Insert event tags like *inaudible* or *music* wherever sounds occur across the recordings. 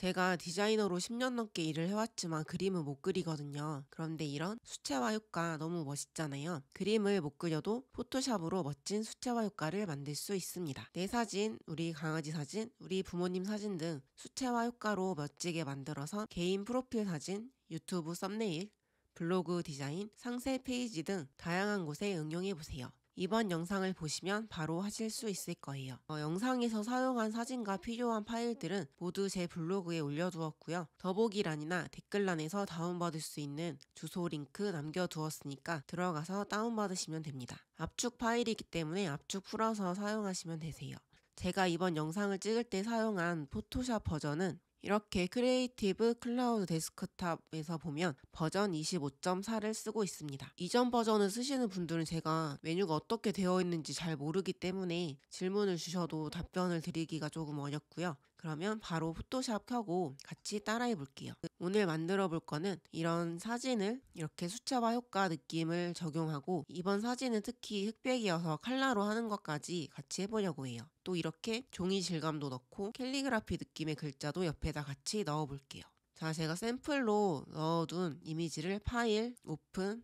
제가 디자이너로 10년 넘게 일을 해왔지만 그림을못 그리거든요. 그런데 이런 수채화 효과 너무 멋있잖아요. 그림을 못 그려도 포토샵으로 멋진 수채화 효과를 만들 수 있습니다. 내 사진, 우리 강아지 사진, 우리 부모님 사진 등 수채화 효과로 멋지게 만들어서 개인 프로필 사진, 유튜브 썸네일, 블로그 디자인, 상세 페이지 등 다양한 곳에 응용해 보세요. 이번 영상을 보시면 바로 하실 수 있을 거예요. 어, 영상에서 사용한 사진과 필요한 파일들은 모두 제 블로그에 올려두었고요. 더보기란이나 댓글란에서 다운받을 수 있는 주소 링크 남겨두었으니까 들어가서 다운받으시면 됩니다. 압축 파일이기 때문에 압축 풀어서 사용하시면 되세요. 제가 이번 영상을 찍을 때 사용한 포토샵 버전은 이렇게 크리에이티브 클라우드 데스크탑에서 보면 버전 25.4를 쓰고 있습니다. 이전 버전을 쓰시는 분들은 제가 메뉴가 어떻게 되어 있는지 잘 모르기 때문에 질문을 주셔도 답변을 드리기가 조금 어렵고요. 그러면 바로 포토샵 켜고 같이 따라해 볼게요. 오늘 만들어 볼 거는 이런 사진을 이렇게 수채화 효과 느낌을 적용하고 이번 사진은 특히 흑백이어서 칼라로 하는 것까지 같이 해보려고 해요. 또 이렇게 종이 질감도 넣고 캘리그라피 느낌의 글자도 옆에다 같이 넣어 볼게요. 자, 제가 샘플로 넣어둔 이미지를 파일, 오픈,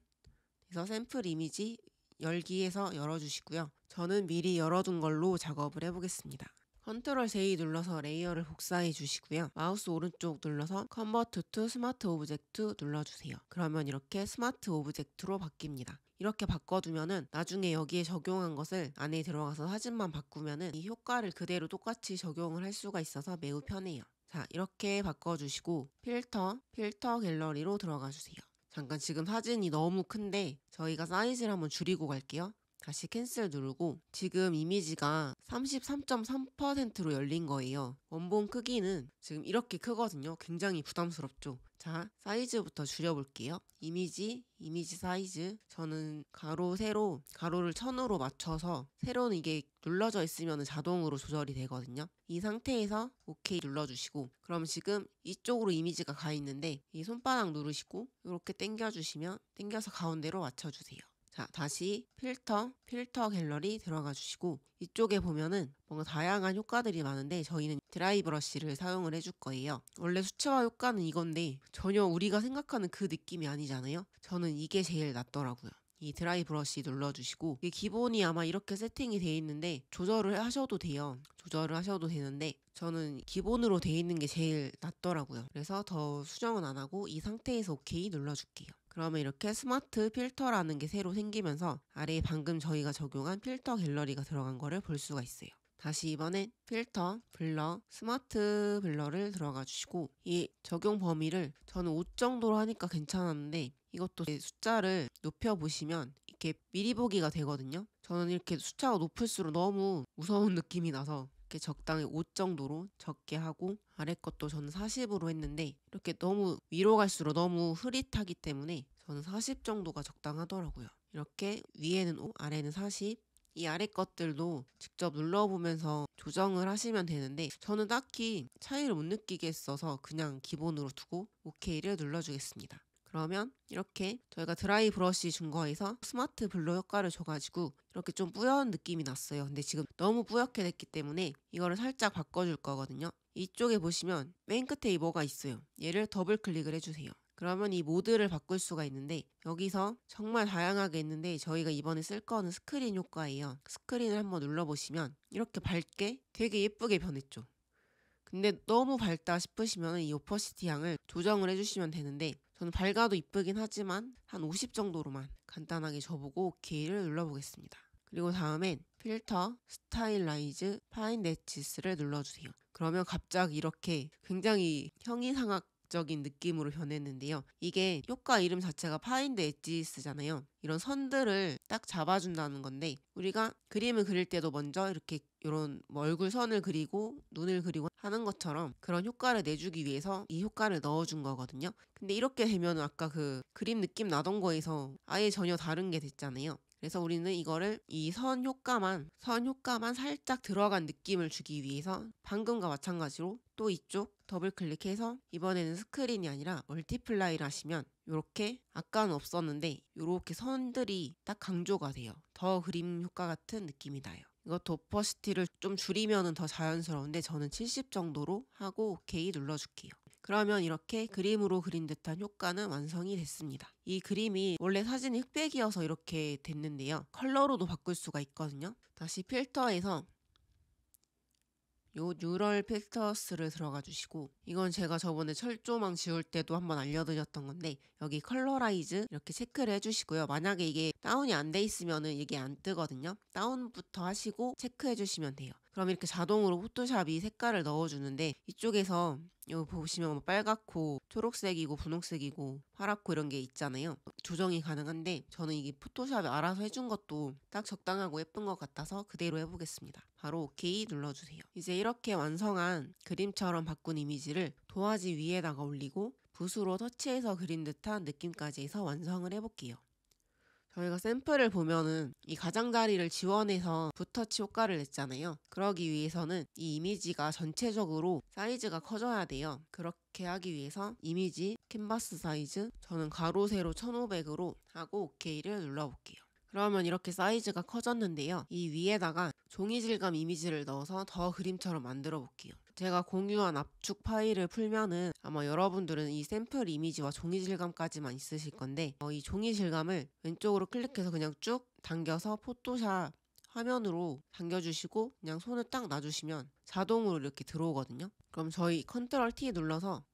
그서 샘플 이미지 열기에서 열어주시고요. 저는 미리 열어둔 걸로 작업을 해보겠습니다. 컨트롤 J 눌러서 레이어를 복사해 주시고요. 마우스 오른쪽 눌러서 Convert to Smart Object 눌러주세요. 그러면 이렇게 스마트 오브젝트로 바뀝니다. 이렇게 바꿔두면은 나중에 여기에 적용한 것을 안에 들어가서 사진만 바꾸면은 이 효과를 그대로 똑같이 적용을 할 수가 있어서 매우 편해요. 자, 이렇게 바꿔주시고 필터, 필터 갤러리로 들어가 주세요. 잠깐 지금 사진이 너무 큰데 저희가 사이즈를 한번 줄이고 갈게요. 다시 캔슬 누르고 지금 이미지가 33.3%로 열린 거예요. 원본 크기는 지금 이렇게 크거든요. 굉장히 부담스럽죠. 자, 사이즈부터 줄여볼게요. 이미지, 이미지 사이즈. 저는 가로, 세로, 가로를 1000으로 맞춰서 세로는 이게 눌러져 있으면 자동으로 조절이 되거든요. 이 상태에서 OK 눌러주시고 그럼 지금 이쪽으로 이미지가 가 있는데 이 손바닥 누르시고 이렇게 당겨주시면 당겨서 가운데로 맞춰주세요. 자, 다시 필터, 필터 갤러리 들어가 주시고 이쪽에 보면은 뭔가 다양한 효과들이 많은데 저희는 드라이 브러쉬를 사용을 해 줄 거예요. 원래 수채화 효과는 이건데 전혀 우리가 생각하는 그 느낌이 아니잖아요. 저는 이게 제일 낫더라고요. 이 드라이 브러쉬 눌러주시고 이게 기본이 아마 이렇게 세팅이 돼 있는데 조절을 하셔도 돼요 조절을 하셔도 되는데 저는 기본으로 돼 있는 게 제일 낫더라고요 그래서 더 수정은 안 하고 이 상태에서 OK 눌러줄게요 그러면 이렇게 스마트 필터라는 게 새로 생기면서 아래에 방금 저희가 적용한 필터 갤러리가 들어간 거를 볼 수가 있어요. 다시 이번엔 필터, 블러, 스마트 블러를 들어가 주시고 이 적용 범위를 저는 5 정도로 하니까 괜찮았는데 이것도 숫자를 높여보시면 이렇게 미리 보기가 되거든요. 저는 이렇게 숫자가 높을수록 너무 무서운 느낌이 나서 이렇게 적당히 옷 정도로 적게 하고 아래 것도 저는 40으로 했는데 이렇게 너무 위로 갈수록 너무 흐릿하기 때문에 저는 40 정도가 적당하더라고요. 이렇게 위에는 5, 아래는 40. 이 아래 것들도 직접 눌러보면서 조정을 하시면 되는데 저는 딱히 차이를 못 느끼게 했어서 그냥 기본으로 두고 o k 를 눌러주겠습니다. 그러면 이렇게 저희가 드라이 브러쉬 준 거에서 스마트 블루 효과를 줘가지고 이렇게 좀 뿌연 느낌이 났어요. 근데 지금 너무 뿌옇게 됐기 때문에 이거를 살짝 바꿔줄 거거든요. 이쪽에 보시면 맨 끝에 이 뭐가 있어요. 얘를 더블 클릭을 해주세요. 그러면 이 모드를 바꿀 수가 있는데 여기서 정말 다양하게 있는데 저희가 이번에 쓸 거는 스크린 효과예요. 스크린을 한번 눌러보시면 이렇게 밝게 되게 예쁘게 변했죠. 근데 너무 밝다 싶으시면 이 오퍼시티 양을 조정을 해주시면 되는데 저는 밝아도 이쁘긴 하지만 한 50 정도로만 간단하게 저보고 OK를 눌러보겠습니다. 그리고 다음엔 필터, 스타일라이즈, 파인 넷지스를 눌러주세요. 그러면 갑자기 이렇게 굉장히 형이상학 적인 느낌으로 변했는데요. 이게 효과 이름 자체가 파인드 엣지스잖아요. 이런 선들을 딱 잡아준다는 건데 우리가 그림을 그릴 때도 먼저 이렇게 이런 뭐 얼굴 선을 그리고 눈을 그리고 하는 것처럼 그런 효과를 내주기 위해서 이 효과를 넣어준 거거든요. 근데 이렇게 되면 아까 그 그림 느낌 나던 거에서 아예 전혀 다른 게 됐잖아요. 그래서 우리는 이거를 이 선 효과만 선 효과만 살짝 들어간 느낌을 주기 위해서 방금과 마찬가지로 또 이쪽 더블 클릭해서 이번에는 스크린이 아니라 멀티플라이를 하시면 이렇게 아까는 없었는데 이렇게 선들이 딱 강조가 돼요. 더 그림 효과 같은 느낌이 나요. 이거 도퍼시티를 좀 줄이면 더 자연스러운데 저는 70 정도로 하고 OK 눌러줄게요. 그러면 이렇게 그림으로 그린 듯한 효과는 완성이 됐습니다. 이 그림이 원래 사진이 흑백이어서 이렇게 됐는데요. 컬러로도 바꿀 수가 있거든요. 다시 필터에서 요 뉴럴 필터스를 들어가 주시고 이건 제가 저번에 철조망 지울 때도 한번 알려드렸던 건데 여기 컬러라이즈 이렇게 체크를 해주시고요. 만약에 이게 다운이 안 돼 있으면은 이게 안 뜨거든요. 다운부터 하시고 체크해 주시면 돼요. 그럼 이렇게 자동으로 포토샵이 색깔을 넣어주는데 이쪽에서 여기 보시면 뭐 빨갛고 초록색이고 분홍색이고 파랗고 이런 게 있잖아요. 조정이 가능한데 저는 이게 포토샵이 알아서 해준 것도 딱 적당하고 예쁜 것 같아서 그대로 해보겠습니다. 바로 OK 눌러주세요. 이제 이렇게 완성한 그림처럼 바꾼 이미지를 도화지 위에다가 올리고 붓으로 터치해서 그린 듯한 느낌까지 해서 완성을 해볼게요. 저희가 샘플을 보면은 이 가장자리를 지원해서 붓터치 효과를 냈잖아요. 그러기 위해서는 이 이미지가 전체적으로 사이즈가 커져야 돼요. 그렇게 하기 위해서 이미지 캔버스 사이즈 저는 가로 세로 1500으로 하고 OK를 눌러볼게요. 그러면 이렇게 사이즈가 커졌는데요. 이 위에다가 종이 질감 이미지를 넣어서 더 그림처럼 만들어 볼게요. 제가 공유한 압축 파일을 풀면은 아마 여러분들은 이 샘플 이미지와 종이 질감까지만 있으실 건데 어, 이 종이 질감을 왼쪽으로 클릭해서 그냥 쭉 당겨서 포토샵 화면으로 당겨주시고 그냥 손을 딱 놔주시면 자동으로 이렇게 들어오거든요. 그럼 저희 컨트롤 T 눌러서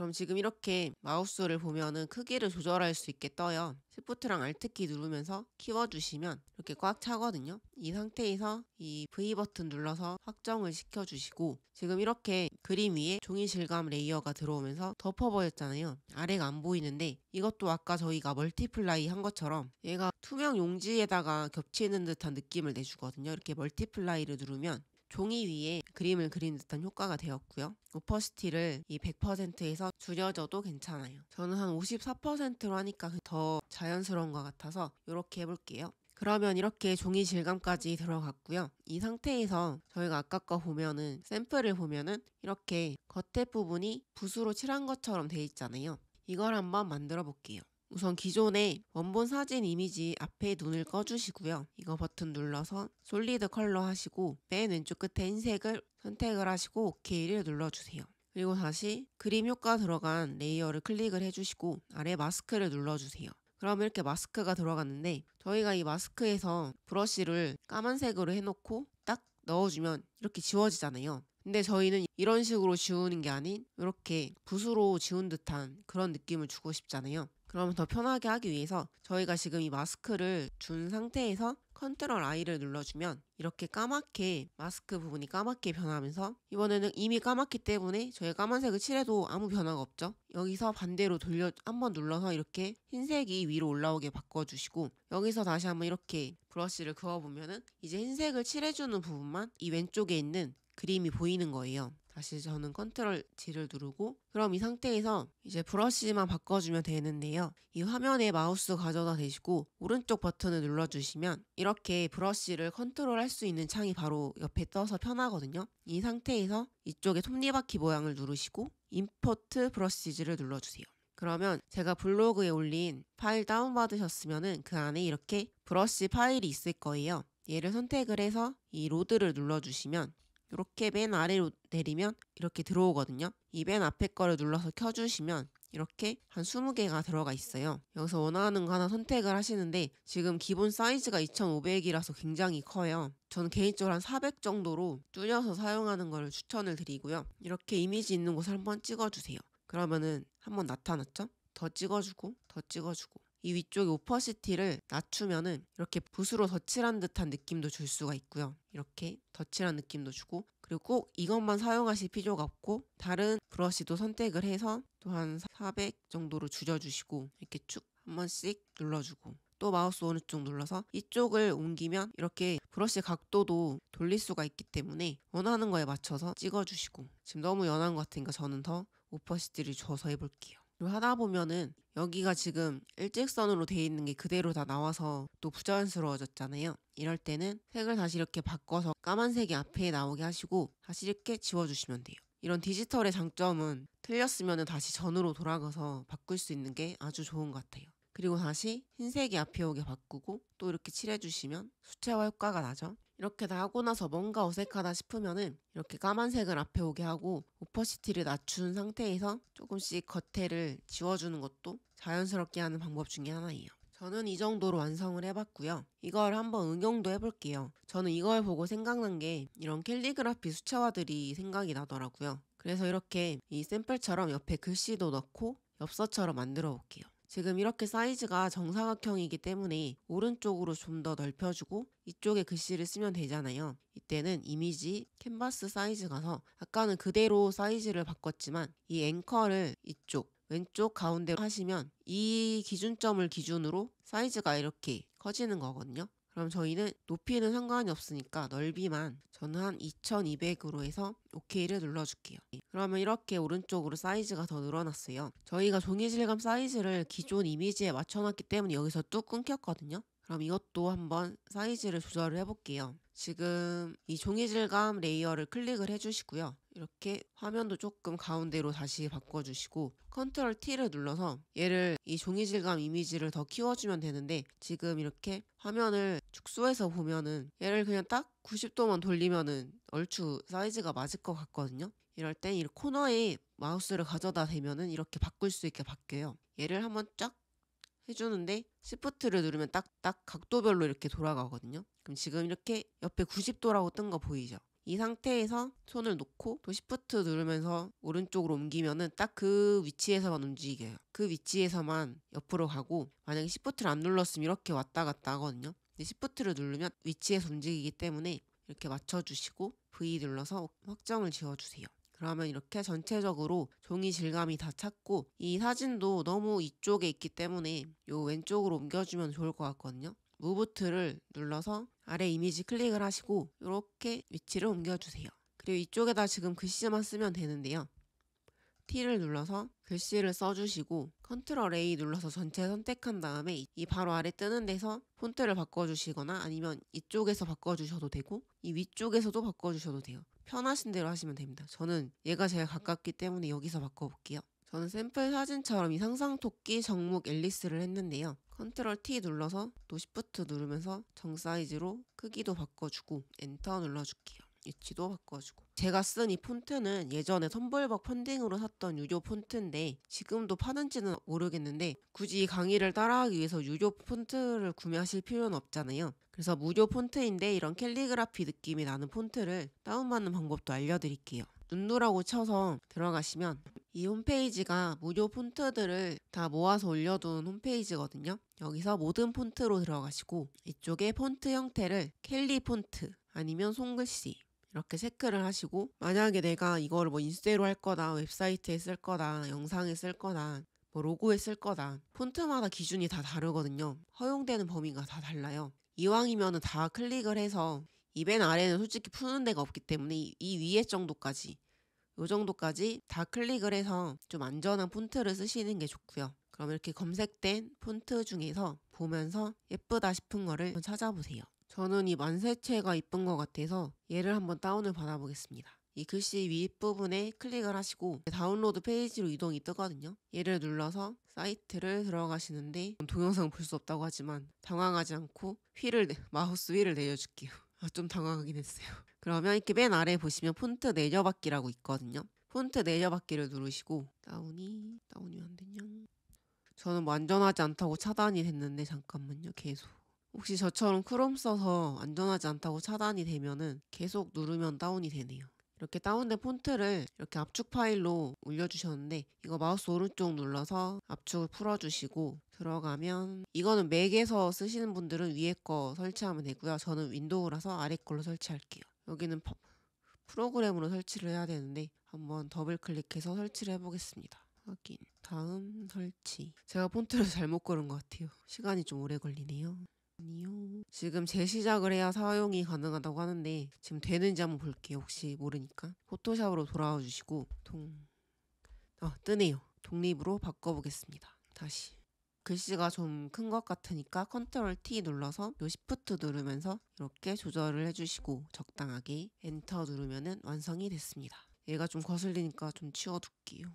그럼 지금 이렇게 마우스를 보면은 크기를 조절할 수 있게 떠요. 시프트랑 알트키 누르면서 키워주시면 이렇게 꽉 차거든요. 이 상태에서 이 V버튼 눌러서 확정을 시켜주시고 지금 이렇게 그림 위에 종이 실감 레이어가 들어오면서 덮어버렸잖아요. 아래가 안 보이는데 이것도 아까 저희가 멀티플라이 한 것처럼 얘가 투명 용지에다가 겹치는 듯한 느낌을 내주거든요. 이렇게 멀티플라이를 누르면 종이 위에 그림을 그린 듯한 효과가 되었고요. 오퍼시티를이 100%에서 줄여줘도 괜찮아요. 저는 한 54%로 하니까 더 자연스러운 것 같아서 이렇게 해볼게요. 그러면 이렇게 종이 질감까지 들어갔고요. 이 상태에서 저희가 아까 거 보면은 샘플을 보면은 이렇게 겉에 부분이 붓으로 칠한 것처럼 돼 있잖아요. 이걸 한번 만들어 볼게요. 우선 기존의 원본 사진 이미지 앞에 눈을 꺼주시고요. 이거 버튼 눌러서 솔리드 컬러 하시고 맨 왼쪽 끝에 흰색을 선택을 하시고 OK를 눌러주세요. 그리고 다시 그림 효과 들어간 레이어를 클릭을 해주시고 아래 마스크를 눌러주세요. 그럼 이렇게 마스크가 들어갔는데 저희가 이 마스크에서 브러쉬를 까만색으로 해놓고 딱 넣어주면 이렇게 지워지잖아요. 근데 저희는 이런 식으로 지우는 게 아닌 이렇게 붓으로 지운 듯한 그런 느낌을 주고 싶잖아요. 그러면 더 편하게 하기 위해서 저희가 지금 이 마스크를 준 상태에서 컨트롤 I를 눌러주면 이렇게 까맣게 마스크 부분이 까맣게 변하면서 이번에는 이미 까맣기 때문에 저희 까만색을 칠해도 아무 변화가 없죠. 여기서 반대로 돌려 한번 눌러서 이렇게 흰색이 위로 올라오게 바꿔주시고 여기서 다시 한번 이렇게 브러쉬를 그어보면은 이제 흰색을 칠해주는 부분만 이 왼쪽에 있는 그림이 보이는 거예요. 다시 저는 컨트롤 D를 누르고 그럼 이 상태에서 이제 브러쉬만 바꿔주면 되는데요. 이 화면에 마우스 가져다 대시고 오른쪽 버튼을 눌러주시면 이렇게 브러쉬를 컨트롤할 수 있는 창이 바로 옆에 떠서 편하거든요. 이 상태에서 이쪽에 톱니바퀴 모양을 누르시고 임포트 브러쉬즈를 눌러주세요. 그러면 제가 블로그에 올린 파일 다운받으셨으면 그 안에 이렇게 브러쉬 파일이 있을 거예요. 얘를 선택을 해서 이 로드를 눌러주시면 이렇게 맨 아래로 내리면 이렇게 들어오거든요. 이 맨 앞에 거를 눌러서 켜주시면 이렇게 한 20개가 들어가 있어요. 여기서 원하는 거 하나 선택을 하시는데 지금 기본 사이즈가 2500이라서 굉장히 커요. 저는 개인적으로 한 400 정도로 줄여서 사용하는 걸 추천을 드리고요. 이렇게 이미지 있는 곳을 한번 찍어주세요. 그러면은 한번 나타났죠? 더 찍어주고 더 찍어주고 이 위쪽에 오퍼시티를 낮추면은 이렇게 붓으로 덧칠한 듯한 느낌도 줄 수가 있고요. 이렇게 덧칠한 느낌도 주고 그리고 꼭 이것만 사용하실 필요가 없고 다른 브러쉬도 선택을 해서 또 한 400 정도로 줄여주시고 이렇게 쭉 한 번씩 눌러주고 또 마우스 오른쪽 눌러서 이쪽을 옮기면 이렇게 브러쉬 각도도 돌릴 수가 있기 때문에 원하는 거에 맞춰서 찍어주시고 지금 너무 연한 것 같으니까 저는 더 오퍼시티를 줘서 해볼게요. 를 하다 보면은 여기가 지금 일직선으로 돼 있는 게 그대로 다 나와서 또 부자연스러워졌잖아요. 이럴 때는 색을 다시 이렇게 바꿔서 까만색이 앞에 나오게 하시고 다시 이렇게 지워주시면 돼요. 이런 디지털의 장점은 틀렸으면 다시 전으로 돌아가서 바꿀 수 있는 게 아주 좋은 것 같아요. 그리고 다시 흰색이 앞에 오게 바꾸고 또 이렇게 칠해주시면 수채화 효과가 나죠. 이렇게 다 하고 나서 뭔가 어색하다 싶으면은 이렇게 까만색을 앞에 오게 하고 오퍼시티를 낮춘 상태에서 조금씩 겉에를 지워주는 것도 자연스럽게 하는 방법 중에 하나예요. 저는 이 정도로 완성을 해봤고요. 이걸 한번 응용도 해볼게요. 저는 이걸 보고 생각난 게 이런 캘리그라피 수채화들이 생각이 나더라고요. 그래서 이렇게 이 샘플처럼 옆에 글씨도 넣고 엽서처럼 만들어 볼게요. 지금 이렇게 사이즈가 정사각형이기 때문에 오른쪽으로 좀 더 넓혀주고 이쪽에 글씨를 쓰면 되잖아요. 이때는 이미지 캔버스 사이즈 가서 아까는 그대로 사이즈를 바꿨지만 이 앵커를 이쪽 왼쪽 가운데로 하시면 이 기준점을 기준으로 사이즈가 이렇게 커지는 거거든요. 그럼 저희는 높이는 상관이 없으니까 넓이만 저는 한 2200으로 해서 OK를 눌러줄게요. 그러면 이렇게 오른쪽으로 사이즈가 더 늘어났어요. 저희가 종이 질감 사이즈를 기존 이미지에 맞춰놨기 때문에 여기서 뚝 끊겼거든요. 그럼 이것도 한번 사이즈를 조절을 해볼게요. 지금 이 종이 질감 레이어를 클릭을 해주시고요. 이렇게 화면도 조금 가운데로 다시 바꿔주시고 컨트롤 T를 눌러서 얘를 이 종이 질감 이미지를 더 키워주면 되는데 지금 이렇게 화면을 축소해서 보면은 얘를 그냥 딱 90도만 돌리면은 얼추 사이즈가 맞을 것 같거든요. 이럴 땐이 코너에 마우스를 가져다 대면은 이렇게 바꿀 수 있게 바뀌어요. 얘를 한번 쫙 해주는데 시프트를 누르면 딱딱 딱 각도별로 이렇게 돌아가거든요. 그럼 지금 이렇게 옆에 90도라고 뜬 거 보이죠? 이 상태에서 손을 놓고 또 시프트 누르면서 오른쪽으로 옮기면은 딱 그 위치에서만 움직여요. 그 위치에서만 옆으로 가고 만약에 시프트를 안 눌렀으면 이렇게 왔다 갔다 하거든요. 근데 시프트를 누르면 위치에서 움직이기 때문에 이렇게 맞춰주시고 V 눌러서 확정을 지워주세요 그러면 이렇게 전체적으로 종이 질감이 다 찼고 이 사진도 너무 이쪽에 있기 때문에 요 왼쪽으로 옮겨주면 좋을 것 같거든요. 무브트를 눌러서 아래 이미지 클릭을 하시고 이렇게 위치를 옮겨주세요. 그리고 이쪽에다 지금 글씨만 쓰면 되는데요. T를 눌러서 글씨를 써주시고 컨트롤 A 눌러서 전체 선택한 다음에 이 바로 아래 뜨는 데서 폰트를 바꿔주시거나 아니면 이쪽에서 바꿔주셔도 되고 이 위쪽에서도 바꿔주셔도 돼요. 편하신 대로 하시면 됩니다. 저는 얘가 제일 가깝기 때문에 여기서 바꿔볼게요. 저는 샘플 사진처럼 이 상상토끼 정목 앨리스를 했는데요. 컨트롤 T 눌러서 또 Shift 누르면서 정 사이즈로 크기도 바꿔주고 엔터 눌러줄게요. 위치도 바꿔주고 제가 쓴 이 폰트는 예전에 선불벅 펀딩으로 샀던 유료 폰트인데 지금도 파는지는 모르겠는데 굳이 강의를 따라하기 위해서 유료 폰트를 구매하실 필요는 없잖아요 그래서 무료 폰트인데 이런 캘리그라피 느낌이 나는 폰트를 다운받는 방법도 알려드릴게요 눈누라고 쳐서 들어가시면 이 홈페이지가 무료 폰트들을 다 모아서 올려둔 홈페이지거든요. 여기서 모든 폰트로 들어가시고 이쪽에 폰트 형태를 캘리 폰트 아니면 손글씨 이렇게 체크를 하시고 만약에 내가 이거를 뭐 인쇄로 할 거다, 웹사이트에 쓸 거다, 영상에 쓸 거다, 뭐 로고에 쓸 거다. 폰트마다 기준이 다 다르거든요. 허용되는 범위가 다 달라요. 이왕이면 다 클릭을 해서 이 맨 아래는 솔직히 푸는 데가 없기 때문에 이, 이 위에 정도까지 요 정도까지 다 클릭을 해서 좀 안전한 폰트를 쓰시는 게 좋고요. 그럼 이렇게 검색된 폰트 중에서 보면서 예쁘다 싶은 거를 찾아보세요. 저는 이 만세체가 이쁜 것 같아서 얘를 한번 다운을 받아보겠습니다. 이 글씨 윗부분에 클릭을 하시고 다운로드 페이지로 이동이 뜨거든요. 얘를 눌러서 사이트를 들어가시는데 동영상 볼 수 없다고 하지만 당황하지 않고 휠을 마우스 휠을 내려줄게요. 아, 좀 당황하긴 했어요. *laughs* 그러면 이렇게 맨 아래 보시면 폰트 내려받기라고 있거든요. 폰트 내려받기를 누르시고 다운이 다운이 안 되냐? 저는 완전하지 않다고 차단이 됐는데 잠깐만요. 계속 혹시 저처럼 크롬 써서 안전하지 않다고 차단이 되면은 계속 누르면 다운이 되네요. 이렇게 다운된 폰트를 이렇게 압축 파일로 올려주셨는데 이거 마우스 오른쪽 눌러서 압축을 풀어주시고 들어가면 이거는 맥에서 쓰시는 분들은 위에 거 설치하면 되고요. 저는 윈도우라서 아래 걸로 설치할게요. 여기는 프로그램으로 설치를 해야 되는데 한번 더블 클릭해서 설치를 해보겠습니다. 확인. 다음 설치. 제가 폰트를 잘못 고른 것 같아요. 시간이 좀 오래 걸리네요. 아니요. 지금 재시작을 해야 사용이 가능하다고 하는데 지금 되는지 한번 볼게요. 혹시 모르니까. 포토샵으로 돌아와 주시고 동... 어, 뜨네요. 독립으로 바꿔보겠습니다. 다시. 글씨가 좀 큰 것 같으니까 컨트롤 T 눌러서 요 시프트 누르면서 이렇게 조절을 해주시고 적당하게 엔터 누르면 완성이 됐습니다. 얘가 좀 거슬리니까 좀 치워둘게요.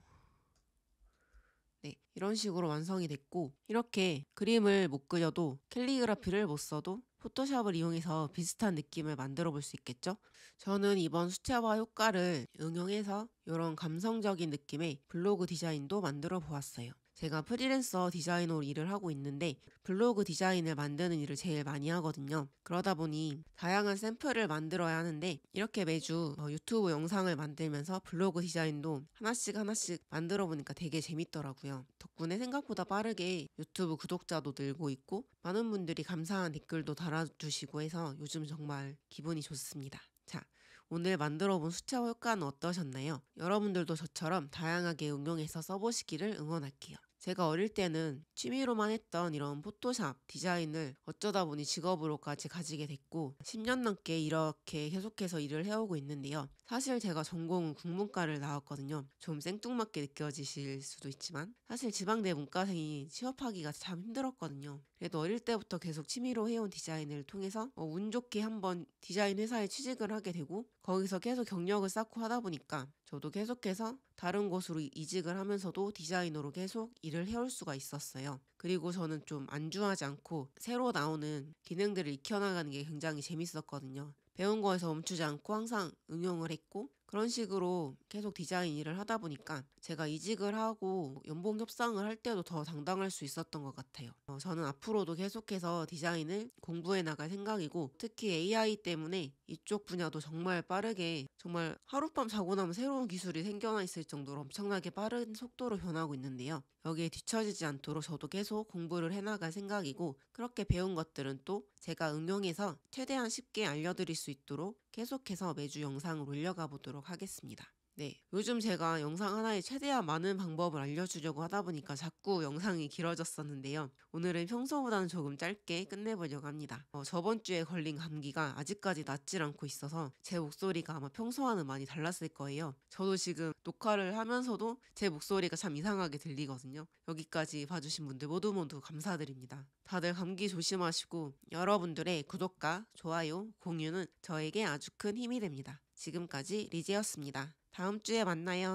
네, 이런 식으로 완성이 됐고 이렇게 그림을 못 그려도 캘리그라피를 못 써도 포토샵을 이용해서 비슷한 느낌을 만들어 볼 수 있겠죠? 저는 이번 수채화 효과를 응용해서 이런 감성적인 느낌의 블로그 디자인도 만들어 보았어요. 제가 프리랜서 디자이너로 일을 하고 있는데 블로그 디자인을 만드는 일을 제일 많이 하거든요. 그러다 보니 다양한 샘플을 만들어야 하는데 이렇게 매주 어, 유튜브 영상을 만들면서 블로그 디자인도 하나씩 하나씩 만들어 보니까 되게 재밌더라고요. 덕분에 생각보다 빠르게 유튜브 구독자도 늘고 있고 많은 분들이 감사한 댓글도 달아주시고 해서 요즘 정말 기분이 좋습니다. 자, 오늘 만들어 본 수채화 효과는 어떠셨나요? 여러분들도 저처럼 다양하게 응용해서 써보시기를 응원할게요. 제가 어릴 때는 취미로만 했던 이런 포토샵 디자인을 어쩌다 보니 직업으로까지 가지게 됐고 10년 넘게 이렇게 계속해서 일을 해오고 있는데요. 사실 제가 전공은 국문과를 나왔거든요. 좀 생뚱맞게 느껴지실 수도 있지만 사실 지방대 문과생이 취업하기가 참 힘들었거든요. 그래도 어릴 때부터 계속 취미로 해온 디자인을 통해서 어, 운 좋게 한번 디자인 회사에 취직을 하게 되고 거기서 계속 경력을 쌓고 하다 보니까 저도 계속해서 다른 곳으로 이직을 하면서도 디자이너로 계속 일을 해올 수가 있었어요. 그리고 저는 좀 안주하지 않고 새로 나오는 기능들을 익혀나가는 게 굉장히 재밌었거든요. 배운 거에서 멈추지 않고 항상 응용을 했고 그런 식으로 계속 디자인 일을 하다 보니까 제가 이직을 하고 연봉 협상을 할 때도 더 당당할 수 있었던 것 같아요. 어, 저는 앞으로도 계속해서 디자인을 공부해 나갈 생각이고 특히 AI 때문에 이쪽 분야도 정말 빠르게 정말 하룻밤 자고 나면 새로운 기술이 생겨나 있을 정도로 엄청나게 빠른 속도로 변하고 있는데요. 여기에 뒤처지지 않도록 저도 계속 공부를 해나갈 생각이고 그렇게 배운 것들은 또 제가 응용해서 최대한 쉽게 알려드릴 수 있도록 계속해서 매주 영상을 올려가 보도록 하겠습니다. 네. 요즘 제가 영상 하나에 최대한 많은 방법을 알려주려고 하다 보니까 자꾸 영상이 길어졌었는데요. 오늘은 평소보다는 조금 짧게 끝내보려고 합니다. 어, 저번 주에 걸린 감기가 아직까지 낫질 않고 있어서 제 목소리가 아마 평소와는 많이 달랐을 거예요. 저도 지금 녹화를 하면서도 제 목소리가 참 이상하게 들리거든요. 여기까지 봐주신 분들 모두 모두 감사드립니다. 다들 감기 조심하시고 여러분들의 구독과 좋아요, 공유는 저에게 아주 큰 힘이 됩니다. 지금까지 리지였습니다. 다음 주에 만나요.